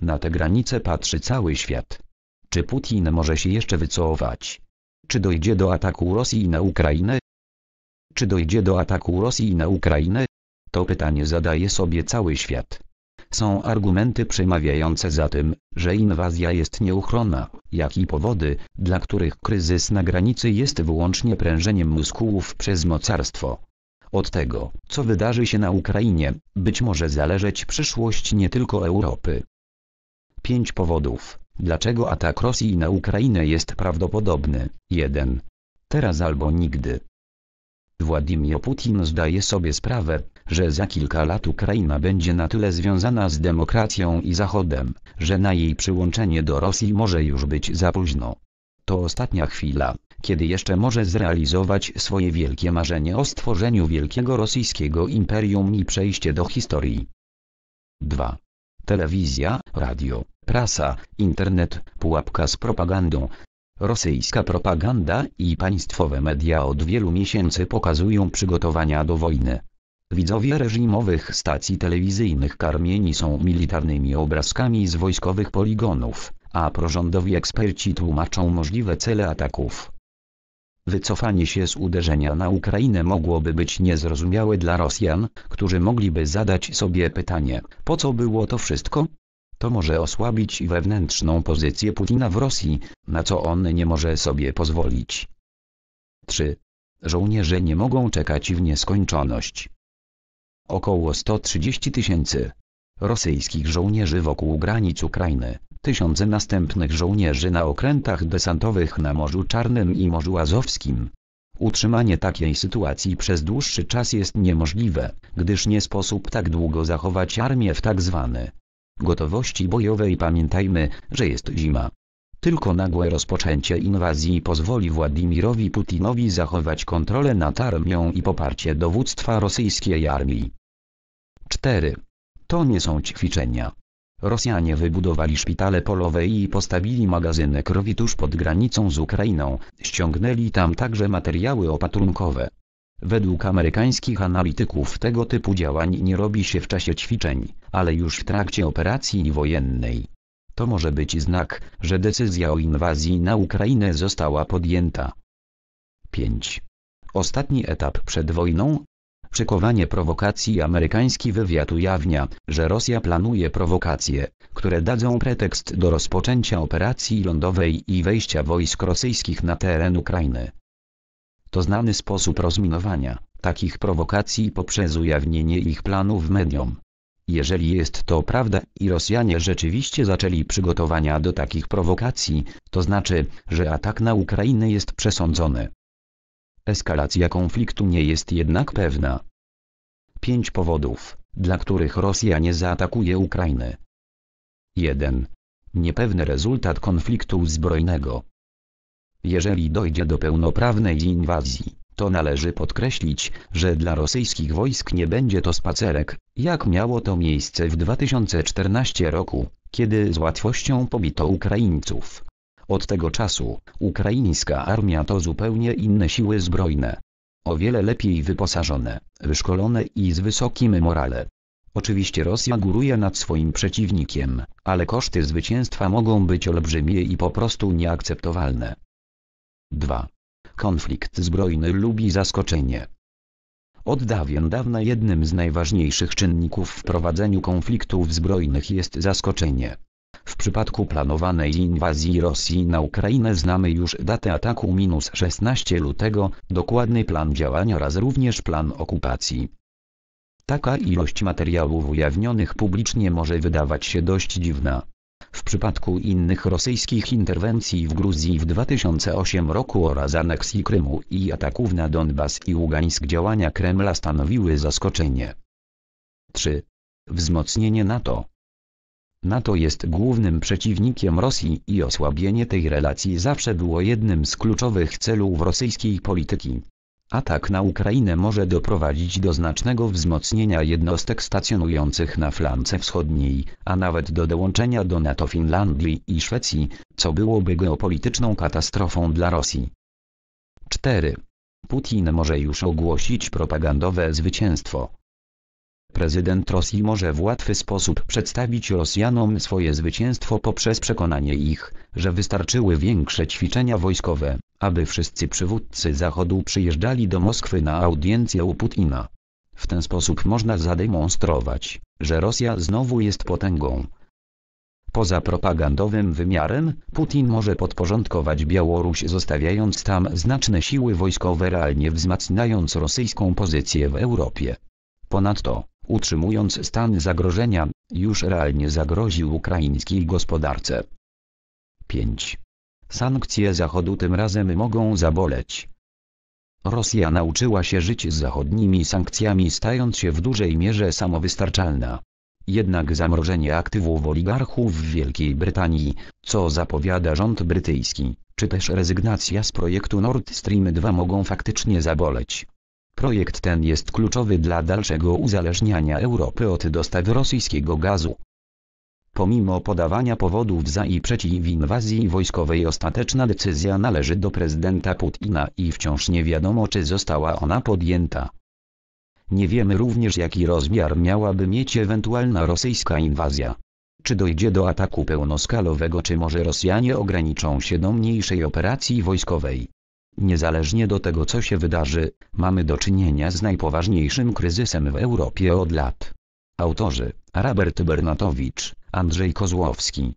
Na te granice patrzy cały świat. Czy Putin może się jeszcze wycofać? Czy dojdzie do ataku Rosji na Ukrainę? Czy dojdzie do ataku Rosji na Ukrainę? To pytanie zadaje sobie cały świat. Są argumenty przemawiające za tym, że inwazja jest nieuchronna, jak i powody, dla których kryzys na granicy jest wyłącznie prężeniem muskułów przez mocarstwo. Od tego, co wydarzy się na Ukrainie, być może zależeć przyszłość nie tylko Europy, Pięć powodów, dlaczego atak Rosji na Ukrainę jest prawdopodobny. 1. Teraz albo nigdy. Władimir Putin zdaje sobie sprawę, że za kilka lat Ukraina będzie na tyle związana z demokracją i Zachodem, że na jej przyłączenie do Rosji może już być za późno. To ostatnia chwila, kiedy jeszcze może zrealizować swoje wielkie marzenie o stworzeniu wielkiego rosyjskiego imperium i przejście do historii. 2 telewizja, radio, prasa, internet, pułapka z propagandą. Rosyjska propaganda i państwowe media od wielu miesięcy pokazują przygotowania do wojny. Widzowie reżimowych stacji telewizyjnych karmieni są militarnymi obrazkami z wojskowych poligonów, a prorządowi eksperci tłumaczą możliwe cele ataków. Wycofanie się z uderzenia na Ukrainę mogłoby być niezrozumiałe dla Rosjan, którzy mogliby zadać sobie pytanie, po co było to wszystko? To może osłabić wewnętrzną pozycję Putina w Rosji, na co on nie może sobie pozwolić. 3. Żołnierze nie mogą czekać w nieskończoność. Około 130 tysięcy rosyjskich żołnierzy wokół granic Ukrainy tysiące następnych żołnierzy na okrętach desantowych na Morzu Czarnym i Morzu Azowskim. Utrzymanie takiej sytuacji przez dłuższy czas jest niemożliwe, gdyż nie sposób tak długo zachować armię w tak zwane gotowości bojowej pamiętajmy, że jest zima. Tylko nagłe rozpoczęcie inwazji pozwoli Władimirowi Putinowi zachować kontrolę nad armią i poparcie dowództwa rosyjskiej armii. 4. To nie są ćwiczenia. Rosjanie wybudowali szpitale polowe i postawili magazyny krowi tuż pod granicą z Ukrainą, ściągnęli tam także materiały opatrunkowe. Według amerykańskich analityków tego typu działań nie robi się w czasie ćwiczeń, ale już w trakcie operacji wojennej. To może być znak, że decyzja o inwazji na Ukrainę została podjęta. 5. Ostatni etap przed wojną, Szykowanie prowokacji Amerykański wywiad ujawnia, że Rosja planuje prowokacje, które dadzą pretekst do rozpoczęcia operacji lądowej i wejścia wojsk rosyjskich na teren Ukrainy. To znany sposób rozminowania takich prowokacji poprzez ujawnienie ich planów mediom. Jeżeli jest to prawda i Rosjanie rzeczywiście zaczęli przygotowania do takich prowokacji, to znaczy, że atak na Ukrainę jest przesądzony. Eskalacja konfliktu nie jest jednak pewna. Pięć powodów, dla których Rosja nie zaatakuje Ukrainy. 1. Niepewny rezultat konfliktu zbrojnego. Jeżeli dojdzie do pełnoprawnej inwazji, to należy podkreślić, że dla rosyjskich wojsk nie będzie to spacerek, jak miało to miejsce w 2014 roku, kiedy z łatwością pobito Ukraińców. Od tego czasu, ukraińska armia to zupełnie inne siły zbrojne. O wiele lepiej wyposażone, wyszkolone i z wysokim morale. Oczywiście Rosja góruje nad swoim przeciwnikiem, ale koszty zwycięstwa mogą być olbrzymie i po prostu nieakceptowalne. 2. Konflikt zbrojny lubi zaskoczenie. Od dawien dawna jednym z najważniejszych czynników w prowadzeniu konfliktów zbrojnych jest zaskoczenie. W przypadku planowanej inwazji Rosji na Ukrainę znamy już datę ataku minus 16 lutego, dokładny plan działania oraz również plan okupacji. Taka ilość materiałów ujawnionych publicznie może wydawać się dość dziwna. W przypadku innych rosyjskich interwencji w Gruzji w 2008 roku oraz aneksji Krymu i ataków na Donbas i Ługańsk działania Kremla stanowiły zaskoczenie. 3. Wzmocnienie NATO NATO jest głównym przeciwnikiem Rosji i osłabienie tej relacji zawsze było jednym z kluczowych celów rosyjskiej polityki. Atak na Ukrainę może doprowadzić do znacznego wzmocnienia jednostek stacjonujących na flance wschodniej, a nawet do dołączenia do NATO Finlandii i Szwecji, co byłoby geopolityczną katastrofą dla Rosji. 4. Putin może już ogłosić propagandowe zwycięstwo prezydent Rosji może w łatwy sposób przedstawić Rosjanom swoje zwycięstwo poprzez przekonanie ich, że wystarczyły większe ćwiczenia wojskowe, aby wszyscy przywódcy Zachodu przyjeżdżali do Moskwy na audiencję u Putina. W ten sposób można zademonstrować, że Rosja znowu jest potęgą. Poza propagandowym wymiarem, Putin może podporządkować Białoruś zostawiając tam znaczne siły wojskowe realnie wzmacniając rosyjską pozycję w Europie. Ponadto, utrzymując stan zagrożenia, już realnie zagroził ukraińskiej gospodarce. 5. Sankcje Zachodu tym razem mogą zaboleć. Rosja nauczyła się żyć z zachodnimi sankcjami stając się w dużej mierze samowystarczalna. Jednak zamrożenie aktywów oligarchów w Wielkiej Brytanii, co zapowiada rząd brytyjski, czy też rezygnacja z projektu Nord Stream 2 mogą faktycznie zaboleć. Projekt ten jest kluczowy dla dalszego uzależniania Europy od dostaw rosyjskiego gazu. Pomimo podawania powodów za i przeciw inwazji wojskowej ostateczna decyzja należy do prezydenta Putina i wciąż nie wiadomo czy została ona podjęta. Nie wiemy również jaki rozmiar miałaby mieć ewentualna rosyjska inwazja. Czy dojdzie do ataku pełnoskalowego czy może Rosjanie ograniczą się do mniejszej operacji wojskowej. Niezależnie do tego co się wydarzy, mamy do czynienia z najpoważniejszym kryzysem w Europie od lat. Autorzy Robert Bernatowicz, Andrzej Kozłowski,